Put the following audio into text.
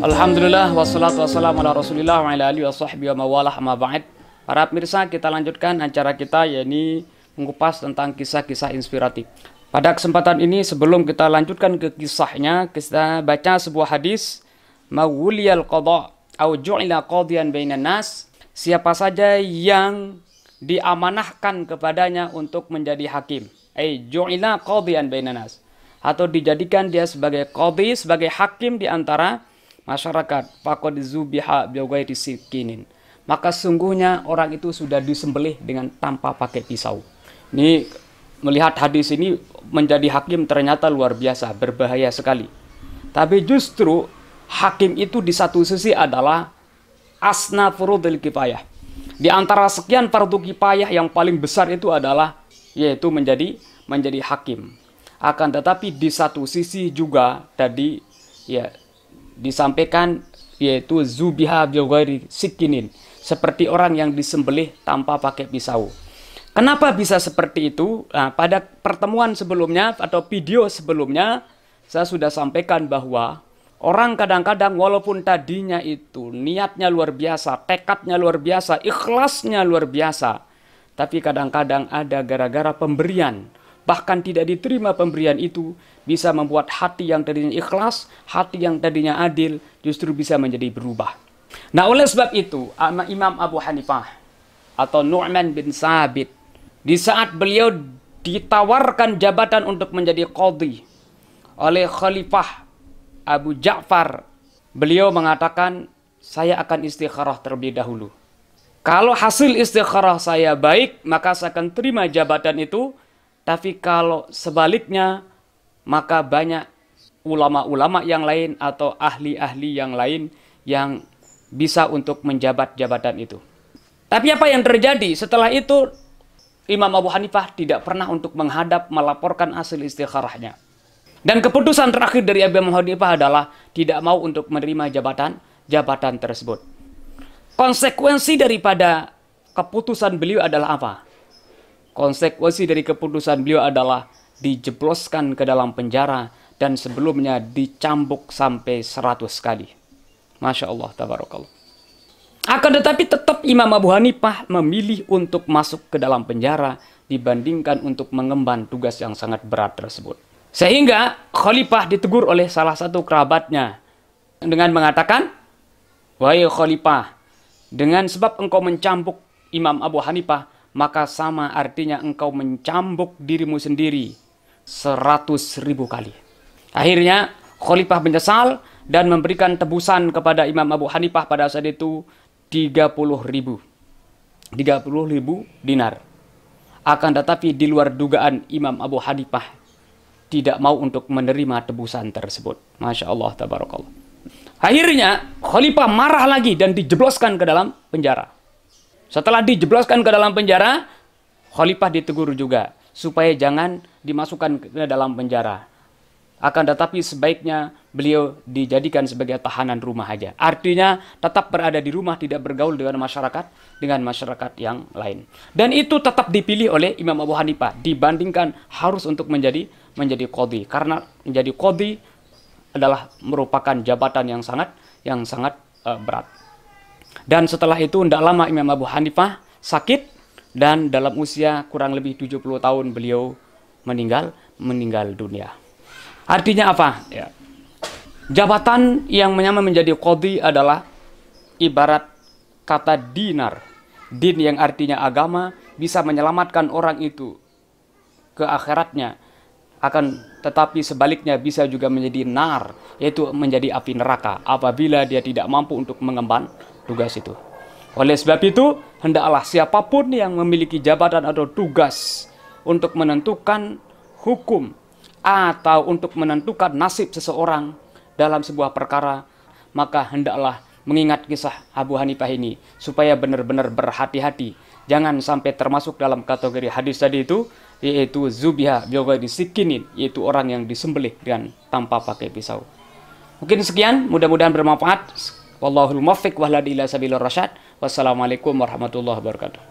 Alhamdulillah wassalatu wassalamu ala Rasulillah wa ala alihi wa wa mawalah ma ba'd. Para pemirsa, kita lanjutkan acara kita yakni mengupas tentang kisah-kisah inspiratif. Pada kesempatan ini sebelum kita lanjutkan ke kisahnya, kita baca sebuah hadis Mawliyal qada au ju'ila qadiyan bainan nas. Siapa saja yang diamanahkan kepadanya untuk menjadi hakim. Ai ju'ila qadiyan bainan nas atau dijadikan dia sebagai qadhi, sebagai hakim di antara masyarakat fakod zubiha biogaiti sikinin maka sungguhnya orang itu sudah disembelih dengan tanpa pakai pisau ini melihat hadis ini menjadi hakim ternyata luar biasa berbahaya sekali tapi justru hakim itu di satu sisi adalah asna furudil kifayah di antara sekian fardu kifayah yang paling besar itu adalah yaitu menjadi menjadi hakim akan tetapi di satu sisi juga tadi ya disampaikan yaitu zubiha biogari sikinin seperti orang yang disembelih tanpa pakai pisau. Kenapa bisa seperti itu? Nah, pada pertemuan sebelumnya atau video sebelumnya saya sudah sampaikan bahwa orang kadang-kadang walaupun tadinya itu niatnya luar biasa, tekadnya luar biasa, ikhlasnya luar biasa, tapi kadang-kadang ada gara-gara pemberian bahkan tidak diterima pemberian itu bisa membuat hati yang tadinya ikhlas, hati yang tadinya adil justru bisa menjadi berubah. Nah, oleh sebab itu, Imam Abu Hanifah atau Nu'man bin Sabit di saat beliau ditawarkan jabatan untuk menjadi qadhi oleh Khalifah Abu Ja'far, beliau mengatakan, "Saya akan istikharah terlebih dahulu." Kalau hasil istikharah saya baik, maka saya akan terima jabatan itu tapi kalau sebaliknya, maka banyak ulama-ulama yang lain atau ahli-ahli yang lain yang bisa untuk menjabat jabatan itu. Tapi apa yang terjadi setelah itu Imam Abu Hanifah tidak pernah untuk menghadap melaporkan hasil istikharahnya. Dan keputusan terakhir dari Abu Hanifah adalah tidak mau untuk menerima jabatan jabatan tersebut. Konsekuensi daripada keputusan beliau adalah apa? Konsekuensi dari keputusan beliau adalah dijebloskan ke dalam penjara dan sebelumnya dicambuk sampai 100 kali. Masya Allah, tabarakallah. Akan tetapi tetap Imam Abu Hanifah memilih untuk masuk ke dalam penjara dibandingkan untuk mengemban tugas yang sangat berat tersebut. Sehingga khalifah ditegur oleh salah satu kerabatnya dengan mengatakan, Wahai khalifah, dengan sebab engkau mencambuk Imam Abu Hanifah, maka sama artinya engkau mencambuk dirimu sendiri seratus ribu kali. Akhirnya Khalifah menyesal dan memberikan tebusan kepada Imam Abu Hanifah pada saat itu 30 ribu. 30 ribu dinar. Akan tetapi di luar dugaan Imam Abu Hanifah tidak mau untuk menerima tebusan tersebut. Masya Allah, tabarakallah. Akhirnya Khalifah marah lagi dan dijebloskan ke dalam penjara. Setelah dijebloskan ke dalam penjara, khalifah ditegur juga supaya jangan dimasukkan ke dalam penjara. Akan tetapi sebaiknya beliau dijadikan sebagai tahanan rumah saja. Artinya tetap berada di rumah, tidak bergaul dengan masyarakat, dengan masyarakat yang lain. Dan itu tetap dipilih oleh Imam Abu Hanifah dibandingkan harus untuk menjadi menjadi kodi karena menjadi kodi adalah merupakan jabatan yang sangat yang sangat uh, berat. Dan setelah itu tidak lama Imam Abu Hanifah sakit dan dalam usia kurang lebih 70 tahun beliau meninggal meninggal dunia. Artinya apa? Ya. Jabatan yang menyamai menjadi kodi adalah ibarat kata dinar. Din yang artinya agama bisa menyelamatkan orang itu ke akhiratnya. Akan tetapi sebaliknya bisa juga menjadi nar, yaitu menjadi api neraka apabila dia tidak mampu untuk mengemban tugas itu. Oleh sebab itu, hendaklah siapapun yang memiliki jabatan atau tugas untuk menentukan hukum atau untuk menentukan nasib seseorang dalam sebuah perkara, maka hendaklah mengingat kisah Abu Hanifah ini supaya benar-benar berhati-hati. Jangan sampai termasuk dalam kategori hadis tadi itu, yaitu zubiha biogai disikinin, yaitu orang yang disembelih dengan tanpa pakai pisau. Mungkin sekian, mudah-mudahan bermanfaat. Wallahul muwaffiq wahdina ila sabilir rasyad. Wassalamualaikum warahmatullahi wabarakatuh.